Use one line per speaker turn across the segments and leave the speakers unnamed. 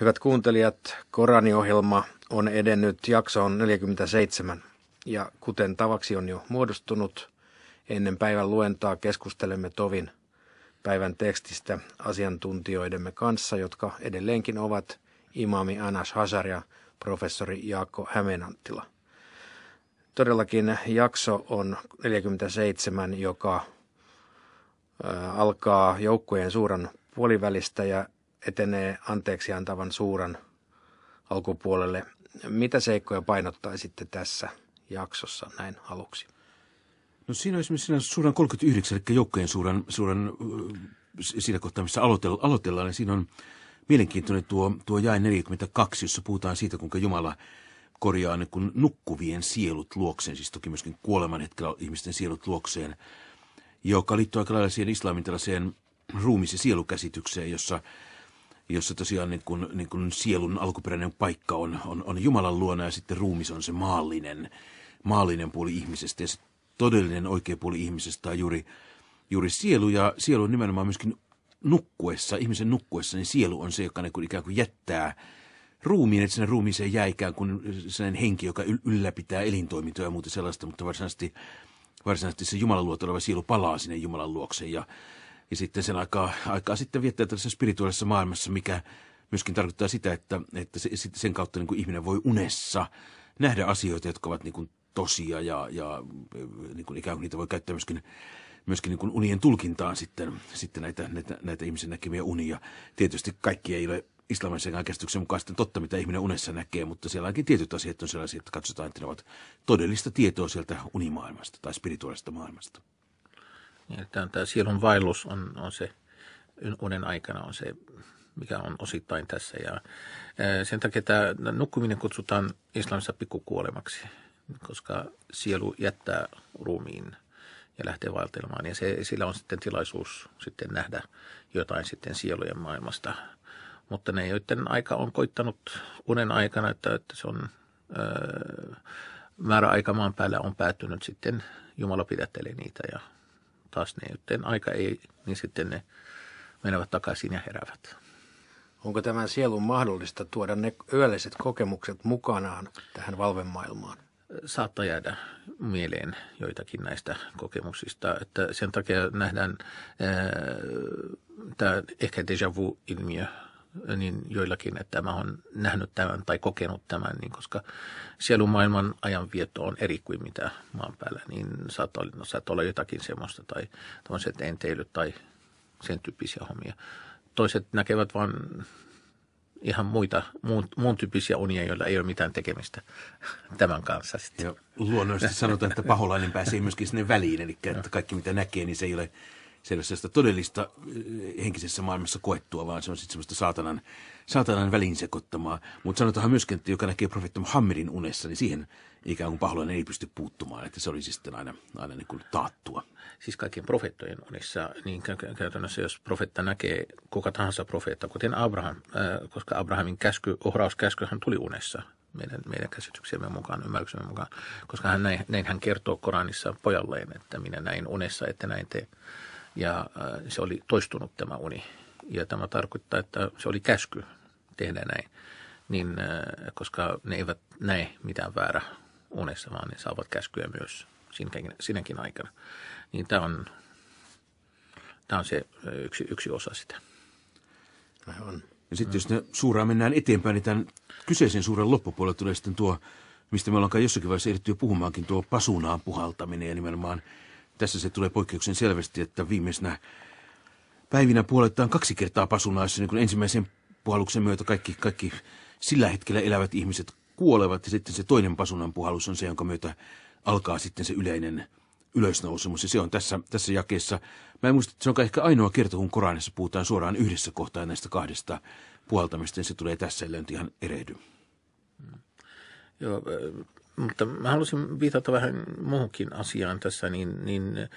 Hyvät kuuntelijat, Koraniohjelma on edennyt jaksoon 47 ja kuten tavaksi on jo muodostunut, ennen päivän luentaa keskustelemme tovin päivän tekstistä asiantuntijoidemme kanssa, jotka edelleenkin ovat imami Anas Hazar ja professori Jaakko Hämeenanttila. Todellakin jakso on 47, joka alkaa joukkojen suuran puolivälistä ja etenee anteeksi antavan suuran alkupuolelle. Mitä seikkoja painottaisitte tässä jaksossa näin aluksi?
No siinä on esimerkiksi siinä suuran 39, eli joukkojen suuran, suuran siinä kohtaa, missä aloitellaan, niin siinä on mielenkiintoinen tuo, tuo jae 42, jossa puhutaan siitä, kuinka Jumala korjaa niin kuin nukkuvien sielut luokseen, siis toki myöskin kuoleman hetkellä ihmisten sielut luokseen, joka liittyy aika lailla siihen islamin tällaiseen ruumis- ja sielukäsitykseen, jossa jossa tosiaan niin kuin, niin kuin sielun alkuperäinen paikka on, on, on Jumalan luona ja sitten ruumis on se maallinen, maallinen puoli ihmisestä. Ja se todellinen oikea puoli ihmisestä on juuri, juuri sielu ja sielu on nimenomaan myöskin nukkuessa, ihmisen nukkuessa, niin sielu on se, joka niin kuin ikään kuin jättää ruumiin, että sinne ruumiiseen jää ikään kuin sellainen henki, joka ylläpitää elintoimintoja ja muuta sellaista, mutta varsinaisesti, varsinaisesti se Jumalan luotava oleva sielu palaa sinne Jumalan luokse ja ja sitten sen aikaa, aikaa sitten viettää tällaisessa spirituaalisessa maailmassa, mikä myöskin tarkoittaa sitä, että, että se, sen kautta niin kuin ihminen voi unessa nähdä asioita, jotka ovat niin kuin tosia ja, ja niin kuin ikään kuin niitä voi käyttää myöskin myöskin niin kuin unien tulkintaan sitten, sitten näitä, näitä, näitä ihmisen näkemiä unia. Tietysti kaikki ei ole islamilaisen käsityksen mukaan sitten totta, mitä ihminen unessa näkee, mutta siellä onkin tietyt asiat on sellaisia, että katsotaan, että ne ovat todellista tietoa sieltä unimaailmasta tai spirituaalista maailmasta
tämä, tämä sielun vaellus on, on se unen aikana on se, mikä on osittain tässä. Ja sen takia tämä nukkuminen kutsutaan islamissa pikkukuolemaksi, koska sielu jättää ruumiin ja lähtee vaeltelemaan. Ja se, sillä on sitten tilaisuus sitten nähdä jotain sitten sielujen maailmasta. Mutta ne, joiden aika on koittanut unen aikana, että, että se on öö, määräaika maan päällä on päättynyt sitten, Jumala pidättelee niitä ja
taas ne, joten
aika ei, niin sitten ne menevät takaisin ja heräävät.
Onko tämän sielun mahdollista tuoda ne yölliset kokemukset mukanaan tähän valvemaailmaan?
Saattaa jäädä mieleen joitakin näistä kokemuksista. Että sen takia nähdään ää, tämä ehkä déjà vu-ilmiö niin joillakin, että mä oon nähnyt tämän tai kokenut tämän, niin koska sielumaailman vieto on eri kuin mitä maan päällä, niin saat olla, no, saat olla jotakin semmoista tai tämmöiset enteilyt tai sen tyyppisiä hommia. Toiset näkevät vain ihan muita, muun, muun tyyppisiä unia, joilla ei ole mitään tekemistä tämän
kanssa. Sitten. Joo, luonnollisesti sanotaan, että paholainen pääsee myöskin sinne väliin, eli että kaikki mitä näkee, niin se ei ole se sellaista todellista äh, henkisessä maailmassa koettua, vaan se on sitten semmoista saatanan, saatanan välin Mutta sanotaan myöskin, että joka näkee profeetta Muhammedin unessa, niin siihen ikään kuin paholainen ei pysty puuttumaan, että se olisi siis sitten aina, aina niin kuin taattua. Siis kaikkien
profeettojen unissa, niin käytännössä jos profeetta näkee kuka tahansa profeetta, kuten Abraham, äh, koska Abrahamin käsky, ohrauskäskyhän tuli unessa, meidän, meidän käsityksemme mukaan, ymmärryksemme mukaan, koska hän näin, näin hän kertoo Koranissa pojalleen, että minä näin unessa, että näin tee. Ja äh, se oli toistunut tämä uni. Ja tämä tarkoittaa, että se oli käsky tehdä näin, niin, äh, koska ne eivät näe mitään väärä unessa, vaan ne saavat käskyä myös sinäkin, sinäkin aikana. Niin tämä on,
tämä on se äh, yksi, yksi osa sitä. Aivan. Ja sitten jos ne suuraan mennään eteenpäin, niin tämän kyseisen suuren loppupuolelle tulee sitten tuo, mistä me ollaan jossakin vaiheessa erittyy puhumaankin, tuo pasunaan puhaltaminen ja nimenomaan – tässä se tulee poikkeuksen selvästi, että viimeisenä päivinä puolettaan kaksi kertaa pasunaissa, niin kun ensimmäisen puhaluksen myötä kaikki, kaikki sillä hetkellä elävät ihmiset kuolevat ja sitten se toinen pasunan puhallus on se, jonka myötä alkaa sitten se yleinen ylösnousemus. Ja se on tässä, tässä jakeessa. Mä en muista, että se on ehkä ainoa kerta, kun Koranissa puhutaan suoraan yhdessä kohtaa näistä kahdesta puhaltamista. Ja se tulee tässä, ellei nyt ihan erehdy. Mm.
Joo, mutta mä halusin viitata vähän muuhunkin asiaan tässä, niin, niin äh,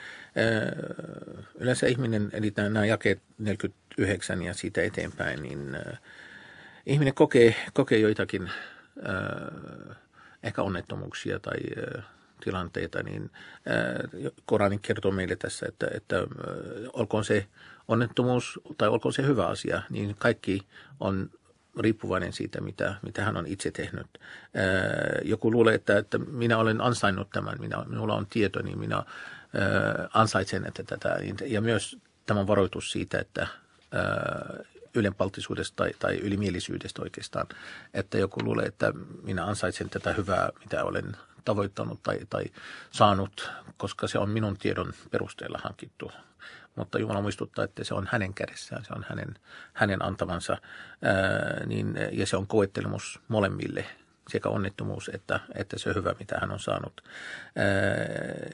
yleensä ihminen, eli nämä jakeet 49 ja siitä eteenpäin, niin äh, ihminen kokee, kokee joitakin äh, ehkä onnettomuuksia tai tilanteita, niin Korani kertoo meille tässä, että, että olkoon se onnettomuus tai olkoon se hyvä asia, niin kaikki on riippuvainen siitä, mitä, mitä hän on itse tehnyt. Äh, joku luulee, että, että minä olen ansainnut tämän, minä, minulla on tieto, niin minä äh, ansaitsen että tätä. Ja myös tämä varoitus siitä, että äh, ylenpalttisuudesta tai, tai ylimielisyydestä oikeastaan, että joku luulee, että minä ansaitsen tätä hyvää, mitä olen tavoittanut tai, tai saanut, koska se on minun tiedon perusteella hankittu mutta Jumala muistuttaa, että se on hänen kädessään, se on hänen, hänen antavansa, ää, niin, ja se on koettelemus molemmille, sekä onnettomuus että, että se hyvä, mitä hän on saanut. Ää,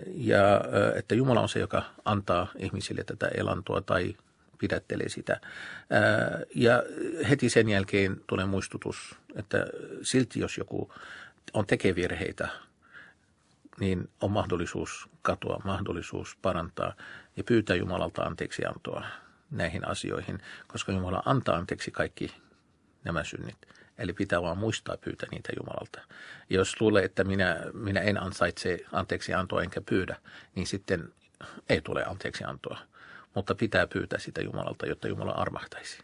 ja että Jumala on se, joka antaa ihmisille tätä elantoa tai pidättelee sitä. Ää, ja heti sen jälkeen tulee muistutus, että silti jos joku on tekee virheitä, niin on mahdollisuus katoa, mahdollisuus parantaa ja pyytää Jumalalta anteeksiantoa antoa näihin asioihin, koska Jumala antaa anteeksi kaikki nämä synnit. Eli pitää vaan muistaa pyytää niitä Jumalalta. Jos luulee, että minä, minä en ansaitse anteeksiantoa antoa enkä pyydä, niin sitten ei tule anteeksiantoa. antoa. Mutta pitää pyytää sitä Jumalalta, jotta Jumala armahtaisi.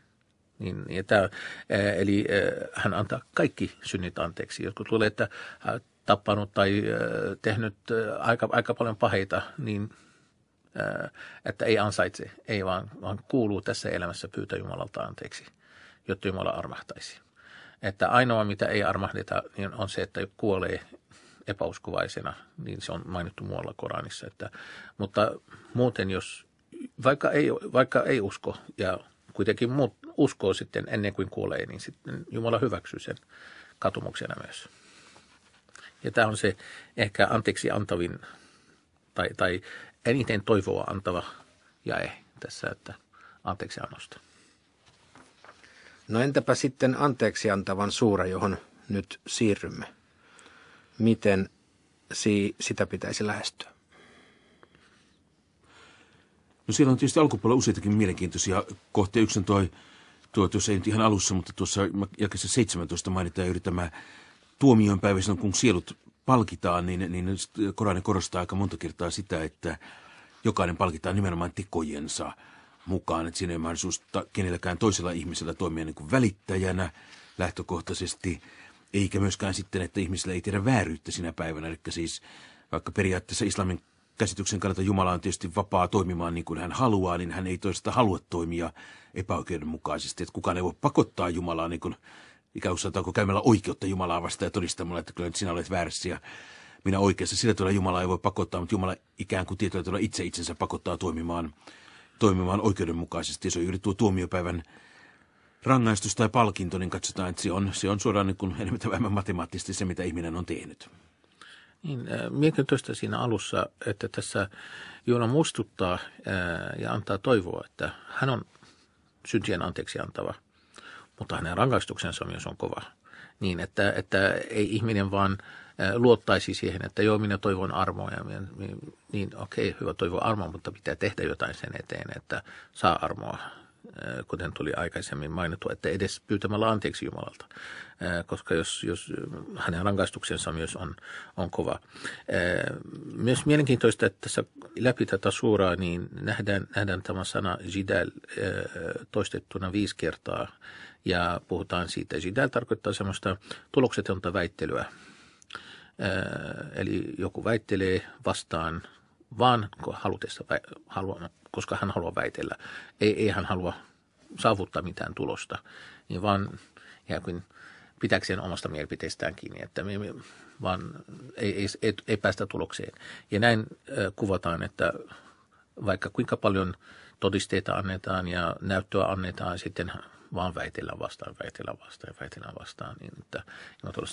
Niin, ja tämä, eli hän antaa kaikki synnit anteeksi. Jotkut luulee, että tappanut tai tehnyt aika, aika paljon paheita, niin että ei ansaitse, ei vaan, vaan kuuluu tässä elämässä pyytää Jumalalta anteeksi, jotta Jumala armahtaisi. Että ainoa, mitä ei armahdeta, niin on se, että kuolee epäuskovaisena, niin se on mainittu muualla Koranissa. Että, mutta muuten, jos vaikka ei, vaikka ei usko ja kuitenkin muut uskoo sitten ennen kuin kuolee, niin sitten Jumala hyväksyy sen katumuksena myös. Ja tämä on se ehkä anteeksi antavin tai, tai eniten toivoa antava
jae tässä, että anteeksi annosta. No entäpä sitten anteeksi antavan suura, johon nyt siirrymme? Miten si- sitä pitäisi lähestyä?
No siellä on tietysti alkupuolella useitakin mielenkiintoisia kohtia. Yksi on toi, tuo tuossa ei nyt ihan alussa, mutta tuossa jakessa 17 mainitaan yritämään tuomion tuomioon päivä, kun sielut palkitaan, niin, niin Korani korostaa aika monta kertaa sitä, että jokainen palkitaan nimenomaan tekojensa mukaan. Että siinä ei mahdollisuus kenelläkään toisella ihmisellä toimia niin kuin välittäjänä lähtökohtaisesti, eikä myöskään sitten, että ihmisillä ei tehdä vääryyttä sinä päivänä. Eli siis vaikka periaatteessa islamin käsityksen kannalta Jumala on tietysti vapaa toimimaan niin kuin hän haluaa, niin hän ei toista halua toimia epäoikeudenmukaisesti. Että kukaan ei voi pakottaa Jumalaa niin kuin ikään kuin sanotaanko käymällä oikeutta Jumalaa vastaan ja todistamalla, että kyllä nyt sinä olet väärässä ja minä oikeassa. Sillä tavalla Jumala ei voi pakottaa, mutta Jumala ikään kuin tietyllä tavalla itse itsensä pakottaa toimimaan, toimimaan oikeudenmukaisesti. Ja se on juuri tuo tuomiopäivän rangaistus tai palkinto, niin katsotaan, että se on, se on suoraan niin kuin enemmän tai vähemmän matemaattisesti se, mitä ihminen on tehnyt. Niin, äh, mietin tuosta siinä alussa, että tässä Joona muistuttaa äh,
ja antaa toivoa, että hän on syntien anteeksi antava mutta hänen rangaistuksensa myös on kova. Niin, että, että ei ihminen vaan luottaisi siihen, että joo, minä toivon armoa, ja minä, niin okei, okay, hyvä toivo armoa, mutta pitää tehdä jotain sen eteen, että saa armoa kuten tuli aikaisemmin mainittu, että edes pyytämällä anteeksi Jumalalta, koska jos, jos hänen rangaistuksensa myös on, on kova. Myös mielenkiintoista, että tässä läpi tätä suuraa, niin nähdään, nähdään tämä sana jidal toistettuna viisi kertaa ja puhutaan siitä. Jidal tarkoittaa semmoista tuloksetonta väittelyä. Eli joku väittelee vastaan vaan halutessa, halua, koska hän haluaa väitellä. Ei, ei hän halua saavuttaa mitään tulosta, niin vaan ikään kuin pitääkseen omasta mielipiteestään kiinni, että me, me, vaan ei, ei, ei, ei päästä tulokseen. Ja näin kuvataan, että vaikka kuinka paljon todisteita annetaan ja näyttöä annetaan, sitten vaan väitellä vastaan, väitellä vastaan ja väitellä vastaan. Niin että,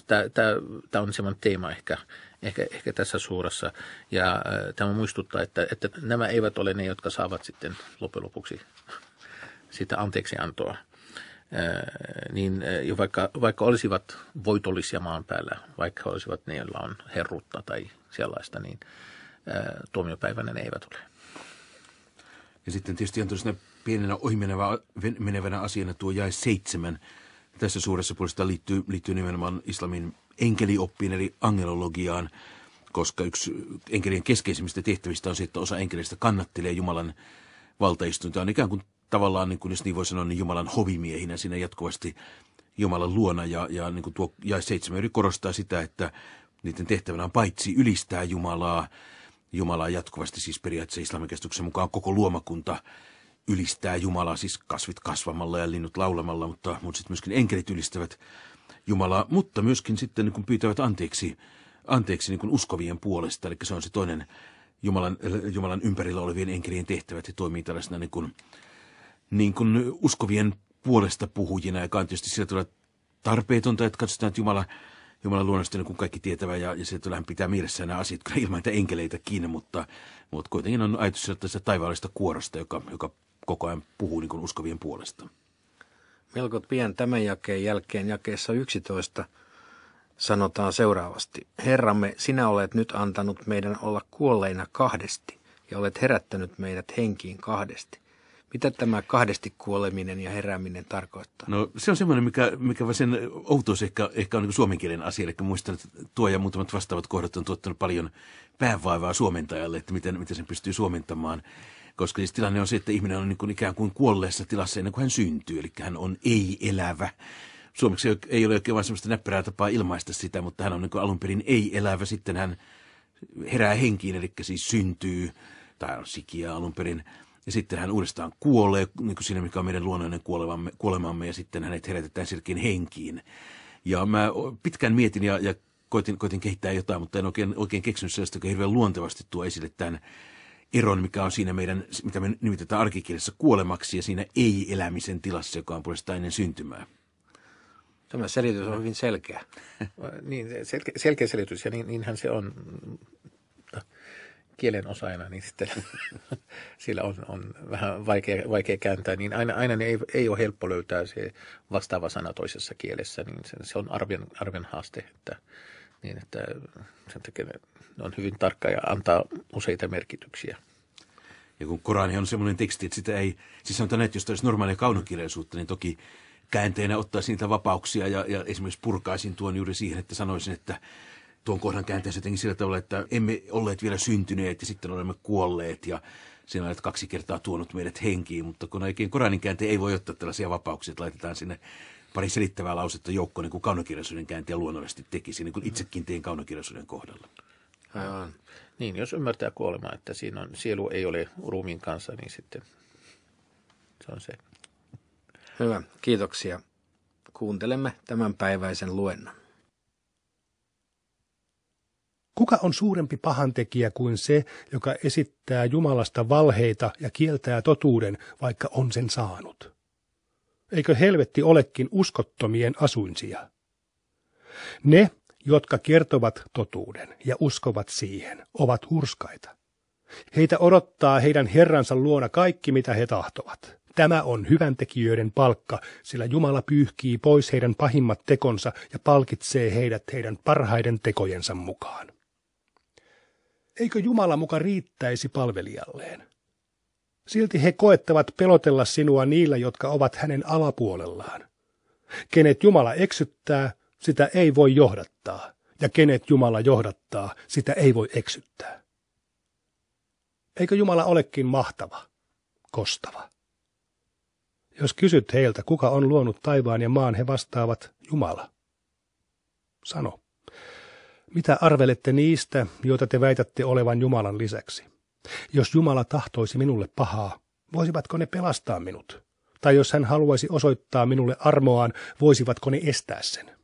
tämä, tämä, tämä on semmoinen teema ehkä, ehkä, ehkä tässä suurassa. Ja äh, tämä muistuttaa, että, että nämä eivät ole ne, jotka saavat sitten loppujen lopuksi sitä anteeksiantoa. Äh, niin äh, vaikka, vaikka olisivat voitollisia maan päällä, vaikka olisivat ne, joilla on
herrutta tai sellaista, niin äh, tuomiopäivänä ne eivät ole. Ja sitten tietysti on ne pienenä ohimenevä, menevänä asiana tuo jae seitsemän tässä suuressa puolesta liittyy, liittyy nimenomaan islamin enkelioppiin eli angelologiaan, koska yksi enkelien keskeisimmistä tehtävistä on se, että osa enkeleistä kannattelee Jumalan valtaistuntoa. On ikään kuin tavallaan, niin kuin jos niin voi sanoa, niin Jumalan hovimiehinä siinä jatkuvasti Jumalan luona. Ja, ja niin kuin tuo jae seitsemän korostaa sitä, että niiden tehtävänä on paitsi ylistää Jumalaa, Jumalaa jatkuvasti, siis periaatteessa islamikestuksen mukaan koko luomakunta – ylistää Jumalaa, siis kasvit kasvamalla ja linnut laulamalla, mutta, mutta sitten myöskin enkelit ylistävät Jumalaa, mutta myöskin sitten niin kun pyytävät anteeksi, anteeksi niin kun uskovien puolesta, eli se on se toinen Jumalan, Jumalan ympärillä olevien enkelien tehtävät, ja toimii tällaisena niin kun, niin kun uskovien puolesta puhujina, joka on tietysti sillä tavalla tarpeetonta, että katsotaan, että Jumala, Jumala luonnollisesti niin kuin kaikki tietävä ja, ja sieltä hän pitää mielessä nämä asiat kyllä ilman niitä enkeleitä kiinni, mutta, mutta kuitenkin on ajatus sieltä taivaallista
kuorosta, joka, joka koko ajan puhuu niin uskovien puolesta. Melko pian tämän jakeen jälkeen jakeessa 11 sanotaan seuraavasti. Herramme, sinä olet nyt antanut meidän olla kuolleina kahdesti ja olet herättänyt meidät henkiin kahdesti. Mitä tämä kahdesti kuoleminen ja herääminen tarkoittaa?
No se on semmoinen, mikä, mikä sen outous ehkä, ehkä on niin kielen asia. Eli muistan, että tuo ja muutamat vastaavat kohdat on tuottanut paljon päävaivaa suomentajalle, että miten, miten sen pystyy suomentamaan koska siis tilanne on se, että ihminen on niin kuin ikään kuin kuolleessa tilassa ennen kuin hän syntyy, eli hän on ei-elävä. Suomeksi ei ole oikein vain sellaista näppärää tapaa ilmaista sitä, mutta hän on niin alun perin ei-elävä, sitten hän herää henkiin, eli siis syntyy, tai on sikiä alun perin, ja sitten hän uudestaan kuolee, niin kuin siinä mikä on meidän luonnollinen kuolemamme, kuolemamme ja sitten hänet herätetään sirkin henkiin. Ja mä pitkään mietin ja, ja koitin, koitin kehittää jotain, mutta en oikein, oikein keksinyt sellaista, joka hirveän luontevasti tuo esille tämän eron, mikä on siinä meidän, mitä me nimitetään arkikielessä kuolemaksi ja siinä ei-elämisen tilassa, joka on puolestaan ennen syntymää. Tämä selitys on hyvin selkeä.
niin, selkeä, selkeä selitys ja niin, niinhän se on kielen osaina, niin sitten sillä on, on vähän vaikea, vaikea kääntää. Niin aina, aina niin ei, ei ole helppo löytää se vastaava sana toisessa kielessä, niin se, se on arvion, arvion haaste. Että, niin että sen
takia ne on hyvin tarkka ja antaa useita merkityksiä. Ja kun Korani on semmoinen teksti, että sitä ei, siis sanotaan, että jos olisi normaalia kaunokirjallisuutta, niin toki käänteenä ottaisin niitä vapauksia ja, ja esimerkiksi purkaisin tuon juuri siihen, että sanoisin, että tuon kohdan käänteessä jotenkin sillä tavalla, että emme olleet vielä syntyneet ja sitten olemme kuolleet ja sinä olet kaksi kertaa tuonut meidät henkiin, mutta kun oikein Koranin käänte ei voi ottaa tällaisia vapauksia, että laitetaan sinne pari selittävää lausetta joukkoon, niin kuin kaunokirjallisuuden kääntäjä luonnollisesti tekisi, niin kuin itsekin tein kaunokirjallisuuden kohdalla. Aivan.
Niin, jos ymmärtää kuolemaa, että siinä on, sielu ei ole ruumiin kanssa, niin
sitten se on se. Hyvä, kiitoksia. Kuuntelemme tämänpäiväisen luennon.
Kuka on suurempi pahantekijä kuin se, joka esittää Jumalasta valheita ja kieltää totuuden, vaikka on sen saanut? Eikö helvetti olekin uskottomien asuinsia? Ne, jotka kertovat totuuden ja uskovat siihen, ovat hurskaita. Heitä odottaa heidän Herransa luona kaikki, mitä he tahtovat. Tämä on hyväntekijöiden palkka, sillä Jumala pyyhkii pois heidän pahimmat tekonsa ja palkitsee heidät heidän parhaiden tekojensa mukaan. Eikö Jumala muka riittäisi palvelijalleen? Silti he koettavat pelotella sinua niillä, jotka ovat hänen alapuolellaan. Kenet Jumala eksyttää, sitä ei voi johdattaa, ja kenet Jumala johdattaa, sitä ei voi eksyttää. Eikö Jumala olekin mahtava, kostava? Jos kysyt heiltä, kuka on luonut taivaan ja maan, he vastaavat, Jumala. Sano, mitä arvelette niistä, joita te väitätte olevan Jumalan lisäksi? Jos Jumala tahtoisi minulle pahaa, voisivatko ne pelastaa minut? Tai jos hän haluaisi osoittaa minulle armoaan, voisivatko ne estää sen?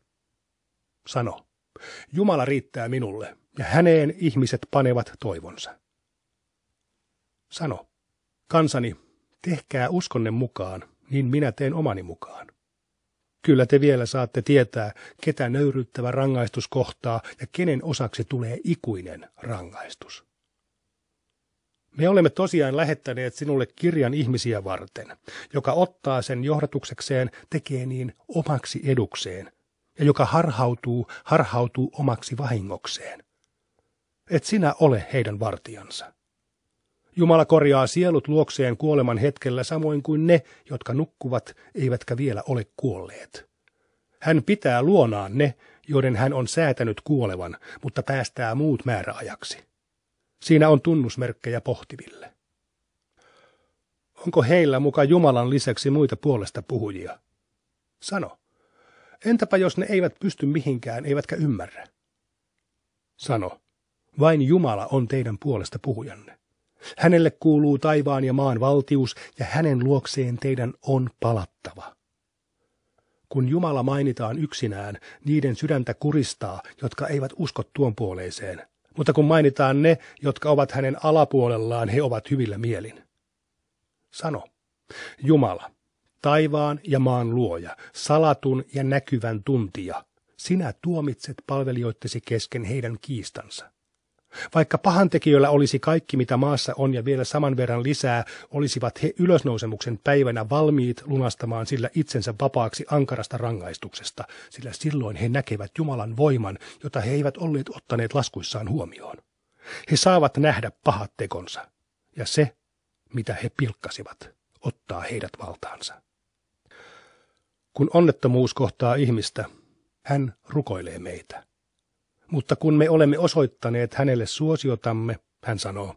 sano, Jumala riittää minulle, ja häneen ihmiset panevat toivonsa. Sano, kansani, tehkää uskonne mukaan, niin minä teen omani mukaan. Kyllä te vielä saatte tietää, ketä nöyryyttävä rangaistus kohtaa ja kenen osaksi tulee ikuinen rangaistus. Me olemme tosiaan lähettäneet sinulle kirjan ihmisiä varten, joka ottaa sen johdatuksekseen, tekee niin omaksi edukseen ja joka harhautuu, harhautuu omaksi vahingokseen. Et sinä ole heidän vartijansa. Jumala korjaa sielut luokseen kuoleman hetkellä samoin kuin ne, jotka nukkuvat, eivätkä vielä ole kuolleet. Hän pitää luonaan ne, joiden hän on säätänyt kuolevan, mutta päästää muut määräajaksi. Siinä on tunnusmerkkejä pohtiville. Onko heillä muka Jumalan lisäksi muita puolesta puhujia? Sano. Entäpä jos ne eivät pysty mihinkään, eivätkä ymmärrä? Sano, vain Jumala on teidän puolesta puhujanne. Hänelle kuuluu taivaan ja maan valtius, ja hänen luokseen teidän on palattava. Kun Jumala mainitaan yksinään, niiden sydäntä kuristaa, jotka eivät usko tuon puoleiseen, mutta kun mainitaan ne, jotka ovat hänen alapuolellaan, he ovat hyvillä mielin. Sano, Jumala, taivaan ja maan luoja, salatun ja näkyvän tuntija, sinä tuomitset palvelijoittesi kesken heidän kiistansa. Vaikka pahantekijöillä olisi kaikki, mitä maassa on ja vielä saman verran lisää, olisivat he ylösnousemuksen päivänä valmiit lunastamaan sillä itsensä vapaaksi ankarasta rangaistuksesta, sillä silloin he näkevät Jumalan voiman, jota he eivät olleet ottaneet laskuissaan huomioon. He saavat nähdä pahat tekonsa, ja se, mitä he pilkkasivat, ottaa heidät valtaansa. Kun onnettomuus kohtaa ihmistä, hän rukoilee meitä. Mutta kun me olemme osoittaneet hänelle suosiotamme, hän sanoo,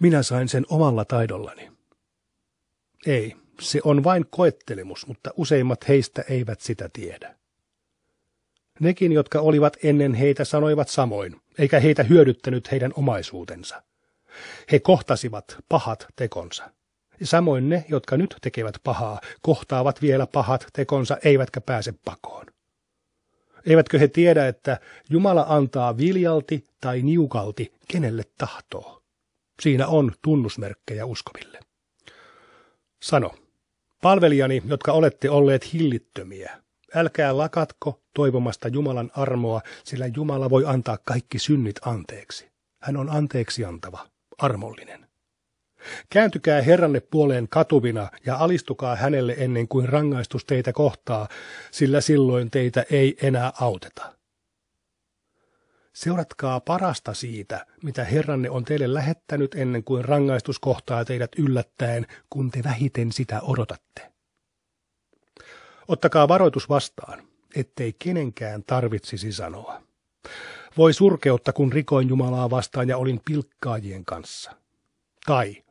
minä sain sen omalla taidollani. Ei, se on vain koettelemus, mutta useimmat heistä eivät sitä tiedä. Nekin, jotka olivat ennen heitä, sanoivat samoin, eikä heitä hyödyttänyt heidän omaisuutensa. He kohtasivat pahat tekonsa. Samoin ne, jotka nyt tekevät pahaa, kohtaavat vielä pahat tekonsa, eivätkä pääse pakoon. Eivätkö he tiedä, että Jumala antaa viljalti tai niukalti kenelle tahtoo? Siinä on tunnusmerkkejä uskoville. Sano, palvelijani, jotka olette olleet hillittömiä, älkää lakatko toivomasta Jumalan armoa, sillä Jumala voi antaa kaikki synnit anteeksi. Hän on anteeksi antava, armollinen. Kääntykää Herranne puoleen katuvina ja alistukaa hänelle ennen kuin rangaistus teitä kohtaa, sillä silloin teitä ei enää auteta. Seuratkaa parasta siitä, mitä Herranne on teille lähettänyt ennen kuin rangaistus kohtaa teidät yllättäen, kun te vähiten sitä odotatte. Ottakaa varoitus vastaan, ettei kenenkään tarvitsisi sanoa. Voi surkeutta, kun rikoin Jumalaa vastaan ja olin pilkkaajien kanssa. Tai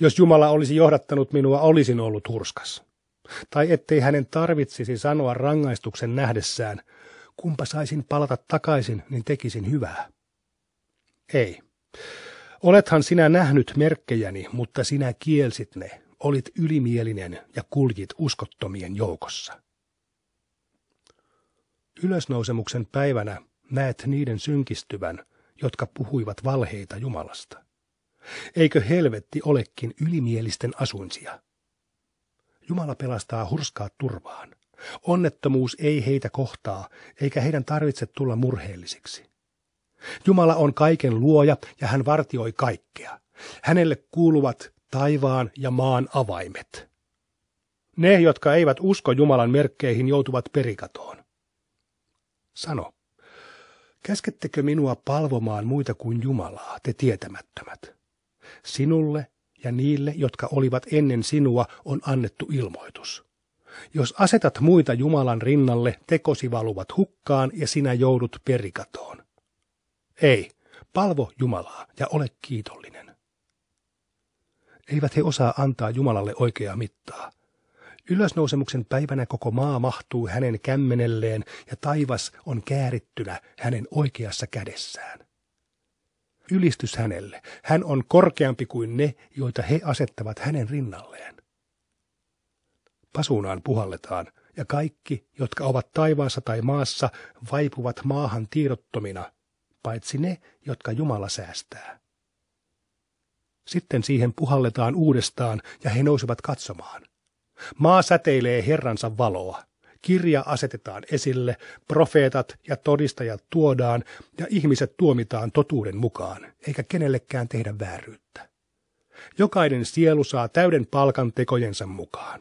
jos Jumala olisi johdattanut minua, olisin ollut hurskas. Tai ettei hänen tarvitsisi sanoa rangaistuksen nähdessään, kumpa saisin palata takaisin, niin tekisin hyvää. Ei. Olethan sinä nähnyt merkkejäni, mutta sinä kielsit ne, olit ylimielinen ja kuljit uskottomien joukossa. Ylösnousemuksen päivänä näet niiden synkistyvän, jotka puhuivat valheita Jumalasta. Eikö helvetti olekin ylimielisten asuinsia? Jumala pelastaa hurskaa turvaan. Onnettomuus ei heitä kohtaa, eikä heidän tarvitse tulla murheellisiksi. Jumala on kaiken luoja ja hän vartioi kaikkea. Hänelle kuuluvat taivaan ja maan avaimet. Ne, jotka eivät usko Jumalan merkkeihin, joutuvat perikatoon. Sano, käskettekö minua palvomaan muita kuin Jumalaa, te tietämättömät? Sinulle ja niille, jotka olivat ennen sinua, on annettu ilmoitus. Jos asetat muita Jumalan rinnalle, tekosi valuvat hukkaan ja sinä joudut perikatoon. Ei, palvo Jumalaa ja ole kiitollinen. Eivät he osaa antaa Jumalalle oikeaa mittaa. Ylösnousemuksen päivänä koko maa mahtuu hänen kämmenelleen ja taivas on käärittynä hänen oikeassa kädessään ylistys hänelle. Hän on korkeampi kuin ne, joita he asettavat hänen rinnalleen. Pasunaan puhalletaan, ja kaikki, jotka ovat taivaassa tai maassa, vaipuvat maahan tiedottomina, paitsi ne, jotka Jumala säästää. Sitten siihen puhalletaan uudestaan, ja he nousevat katsomaan. Maa säteilee Herransa valoa kirja asetetaan esille, profeetat ja todistajat tuodaan ja ihmiset tuomitaan totuuden mukaan, eikä kenellekään tehdä vääryyttä. Jokainen sielu saa täyden palkan tekojensa mukaan.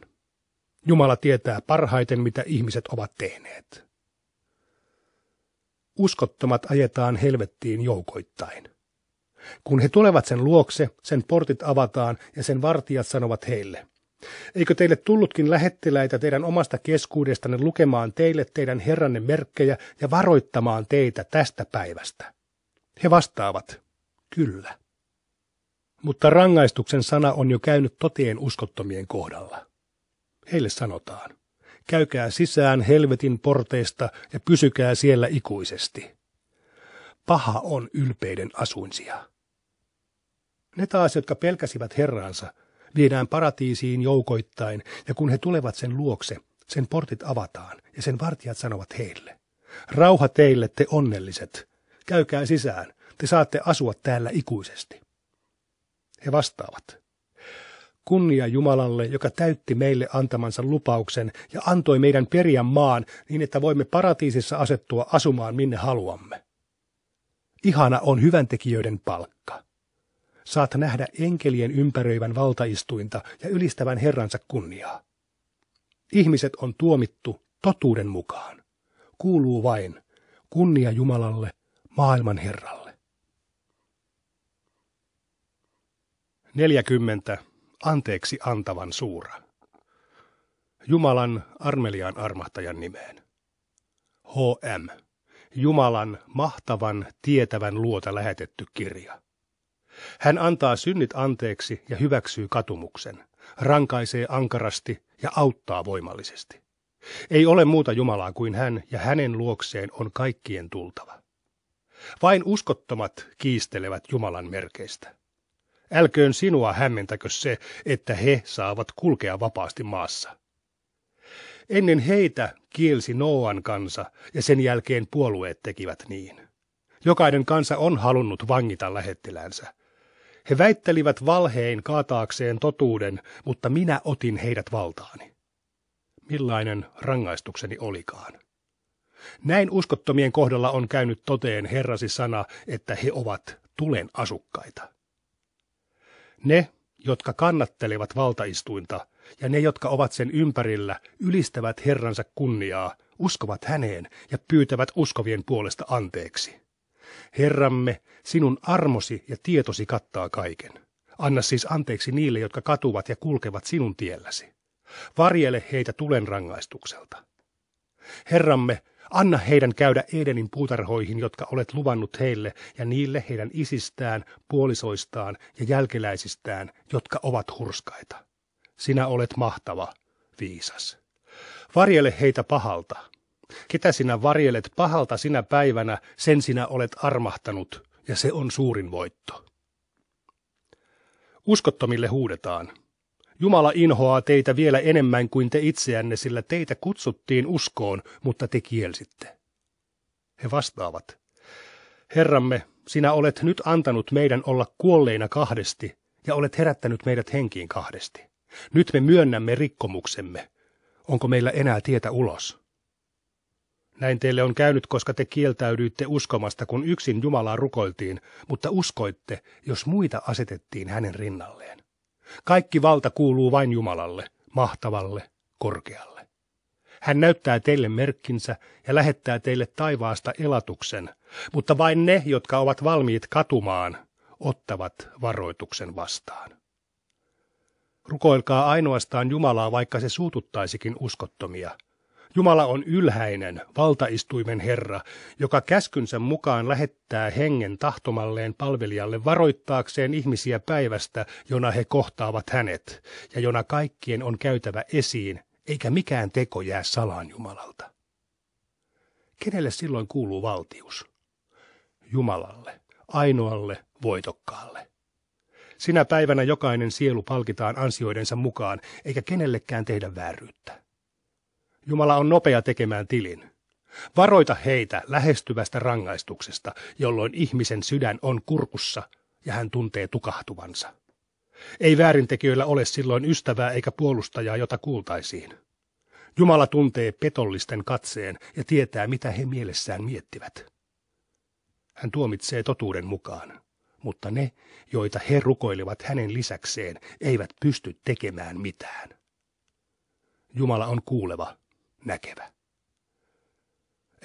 Jumala tietää parhaiten, mitä ihmiset ovat tehneet. Uskottomat ajetaan helvettiin joukoittain. Kun he tulevat sen luokse, sen portit avataan ja sen vartijat sanovat heille – Eikö teille tullutkin lähettiläitä teidän omasta keskuudestanne lukemaan teille teidän herranne merkkejä ja varoittamaan teitä tästä päivästä? He vastaavat, kyllä. Mutta rangaistuksen sana on jo käynyt toteen uskottomien kohdalla. Heille sanotaan, käykää sisään helvetin porteista ja pysykää siellä ikuisesti. Paha on ylpeiden asuinsia. Ne taas, jotka pelkäsivät herraansa, viedään paratiisiin joukoittain, ja kun he tulevat sen luokse, sen portit avataan, ja sen vartijat sanovat heille, rauha teille te onnelliset, käykää sisään, te saatte asua täällä ikuisesti. He vastaavat, kunnia Jumalalle, joka täytti meille antamansa lupauksen ja antoi meidän perian maan niin, että voimme paratiisissa asettua asumaan minne haluamme. Ihana on hyväntekijöiden palkka saat nähdä enkelien ympäröivän valtaistuinta ja ylistävän Herransa kunniaa. Ihmiset on tuomittu totuuden mukaan. Kuuluu vain kunnia Jumalalle, maailman Herralle. 40. Anteeksi antavan suura. Jumalan armeliaan armahtajan nimeen. H.M. Jumalan mahtavan tietävän luota lähetetty kirja. Hän antaa synnit anteeksi ja hyväksyy katumuksen, rankaisee ankarasti ja auttaa voimallisesti. Ei ole muuta Jumalaa kuin hän ja hänen luokseen on kaikkien tultava. Vain uskottomat kiistelevät Jumalan merkeistä. Älköön sinua hämmentäkö se, että he saavat kulkea vapaasti maassa. Ennen heitä kielsi Noan kansa ja sen jälkeen puolueet tekivät niin. Jokainen kansa on halunnut vangita lähettiläänsä, he väittelivät valheen kaataakseen totuuden, mutta minä otin heidät valtaani. Millainen rangaistukseni olikaan? Näin uskottomien kohdalla on käynyt toteen Herrasi sana, että he ovat tulen asukkaita. Ne, jotka kannattelevat valtaistuinta, ja ne, jotka ovat sen ympärillä, ylistävät Herransa kunniaa, uskovat häneen ja pyytävät uskovien puolesta anteeksi. Herramme, Sinun armosi ja tietosi kattaa kaiken. Anna siis anteeksi niille, jotka katuvat ja kulkevat sinun tielläsi. Varjele heitä tulen rangaistukselta. Herramme, anna heidän käydä Edenin puutarhoihin, jotka olet luvannut heille ja niille heidän isistään, puolisoistaan ja jälkeläisistään, jotka ovat hurskaita. Sinä olet mahtava, viisas. Varjele heitä pahalta. Ketä sinä varjelet pahalta sinä päivänä, sen sinä olet armahtanut, ja se on suurin voitto. Uskottomille huudetaan. Jumala inhoaa teitä vielä enemmän kuin te itseänne, sillä teitä kutsuttiin uskoon, mutta te kielsitte. He vastaavat. Herramme, sinä olet nyt antanut meidän olla kuolleina kahdesti ja olet herättänyt meidät henkiin kahdesti. Nyt me myönnämme rikkomuksemme. Onko meillä enää tietä ulos? Näin teille on käynyt, koska te kieltäydyitte uskomasta, kun yksin Jumalaa rukoiltiin, mutta uskoitte, jos muita asetettiin hänen rinnalleen. Kaikki valta kuuluu vain Jumalalle, mahtavalle, korkealle. Hän näyttää teille merkkinsä ja lähettää teille taivaasta elatuksen, mutta vain ne, jotka ovat valmiit katumaan, ottavat varoituksen vastaan. Rukoilkaa ainoastaan Jumalaa, vaikka se suututtaisikin uskottomia – Jumala on ylhäinen, valtaistuimen Herra, joka käskynsä mukaan lähettää hengen tahtomalleen palvelijalle varoittaakseen ihmisiä päivästä, jona he kohtaavat hänet, ja jona kaikkien on käytävä esiin, eikä mikään teko jää salaan Jumalalta. Kenelle silloin kuuluu valtius? Jumalalle, ainoalle voitokkaalle. Sinä päivänä jokainen sielu palkitaan ansioidensa mukaan, eikä kenellekään tehdä vääryyttä. Jumala on nopea tekemään tilin. Varoita heitä lähestyvästä rangaistuksesta, jolloin ihmisen sydän on kurkussa ja hän tuntee tukahtuvansa. Ei väärintekijöillä ole silloin ystävää eikä puolustajaa, jota kuultaisiin. Jumala tuntee petollisten katseen ja tietää, mitä he mielessään miettivät. Hän tuomitsee totuuden mukaan, mutta ne, joita he rukoilevat hänen lisäkseen, eivät pysty tekemään mitään. Jumala on kuuleva näkevä.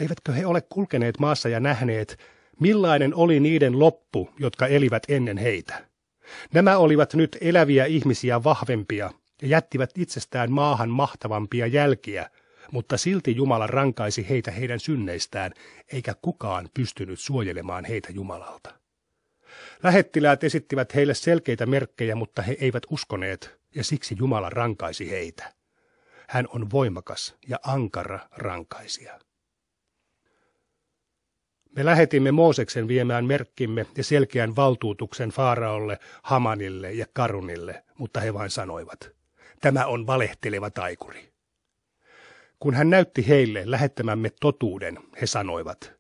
Eivätkö he ole kulkeneet maassa ja nähneet, millainen oli niiden loppu, jotka elivät ennen heitä? Nämä olivat nyt eläviä ihmisiä vahvempia ja jättivät itsestään maahan mahtavampia jälkiä, mutta silti Jumala rankaisi heitä heidän synneistään, eikä kukaan pystynyt suojelemaan heitä Jumalalta. Lähettiläät esittivät heille selkeitä merkkejä, mutta he eivät uskoneet, ja siksi Jumala rankaisi heitä. Hän on voimakas ja ankara rankaisija. Me lähetimme Mooseksen viemään merkkimme ja selkeän valtuutuksen Faaraolle, Hamanille ja Karunille, mutta he vain sanoivat, tämä on valehteleva taikuri. Kun hän näytti heille lähettämämme totuuden, he sanoivat,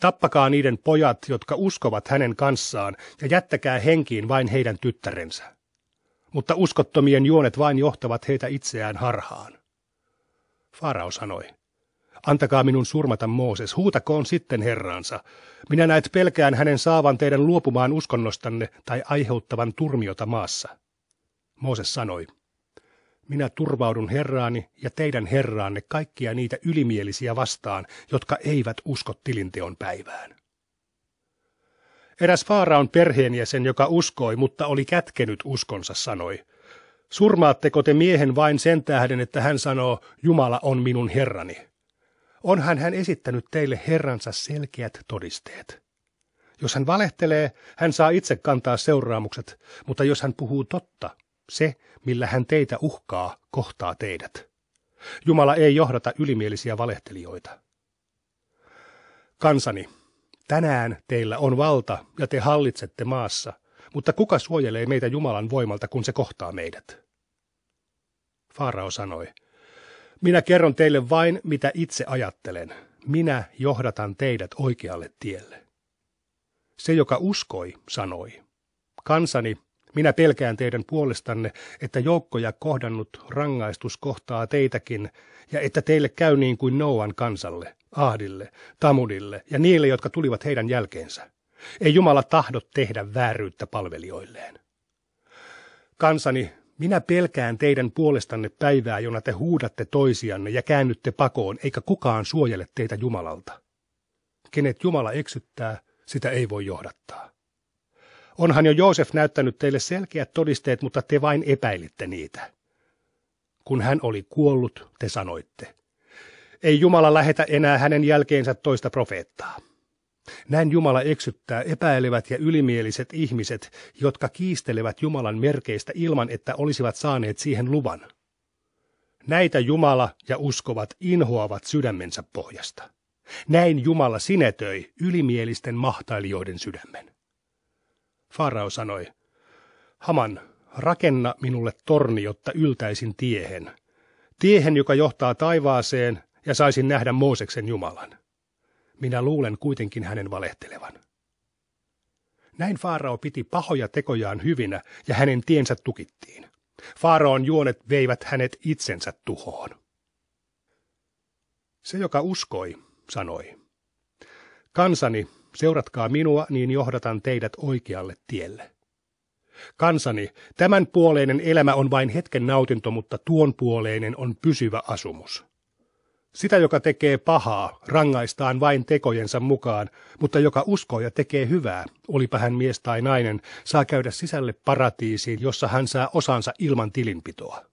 tappakaa niiden pojat, jotka uskovat hänen kanssaan, ja jättäkää henkiin vain heidän tyttärensä. Mutta uskottomien juonet vain johtavat heitä itseään harhaan. Farao sanoi, antakaa minun surmata Mooses, huutakoon sitten herraansa. Minä näet pelkään hänen saavan teidän luopumaan uskonnostanne tai aiheuttavan turmiota maassa. Mooses sanoi, minä turvaudun herraani ja teidän herraanne kaikkia niitä ylimielisiä vastaan, jotka eivät usko tilinteon päivään. Eräs Faaraon perheenjäsen, joka uskoi, mutta oli kätkenyt uskonsa, sanoi, Surmaatteko te miehen vain sen tähden, että hän sanoo, Jumala on minun herrani? Onhan hän esittänyt teille herransa selkeät todisteet. Jos hän valehtelee, hän saa itse kantaa seuraamukset, mutta jos hän puhuu totta, se, millä hän teitä uhkaa, kohtaa teidät. Jumala ei johdata ylimielisiä valehtelijoita. Kansani, tänään teillä on valta ja te hallitsette maassa, mutta kuka suojelee meitä Jumalan voimalta, kun se kohtaa meidät? Faarao sanoi, minä kerron teille vain, mitä itse ajattelen. Minä johdatan teidät oikealle tielle. Se, joka uskoi, sanoi, kansani, minä pelkään teidän puolestanne, että joukkoja kohdannut rangaistus kohtaa teitäkin, ja että teille käy niin kuin Nouan kansalle, Ahdille, Tamudille ja niille, jotka tulivat heidän jälkeensä. Ei Jumala tahdo tehdä vääryyttä palvelijoilleen. Kansani, minä pelkään teidän puolestanne päivää, jona te huudatte toisianne ja käännytte pakoon, eikä kukaan suojele teitä Jumalalta. Kenet Jumala eksyttää, sitä ei voi johdattaa. Onhan jo Joosef näyttänyt teille selkeät todisteet, mutta te vain epäilitte niitä. Kun hän oli kuollut, te sanoitte. Ei Jumala lähetä enää hänen jälkeensä toista profeettaa. Näin Jumala eksyttää epäilevät ja ylimieliset ihmiset, jotka kiistelevät Jumalan merkeistä ilman, että olisivat saaneet siihen luvan. Näitä Jumala ja uskovat inhoavat sydämensä pohjasta. Näin Jumala sinetöi ylimielisten mahtailijoiden sydämen. Farao sanoi, Haman, rakenna minulle torni, jotta yltäisin tiehen. Tiehen, joka johtaa taivaaseen, ja saisin nähdä Mooseksen Jumalan. Minä luulen kuitenkin hänen valehtelevan. Näin Faarao piti pahoja tekojaan hyvinä ja hänen tiensä tukittiin. Faaraon juonet veivät hänet itsensä tuhoon. Se, joka uskoi, sanoi, kansani, seuratkaa minua, niin johdatan teidät oikealle tielle. Kansani, tämän puoleinen elämä on vain hetken nautinto, mutta tuon puoleinen on pysyvä asumus. Sitä, joka tekee pahaa, rangaistaan vain tekojensa mukaan, mutta joka uskoo ja tekee hyvää, olipa hän mies tai nainen, saa käydä sisälle paratiisiin, jossa hän saa osansa ilman tilinpitoa.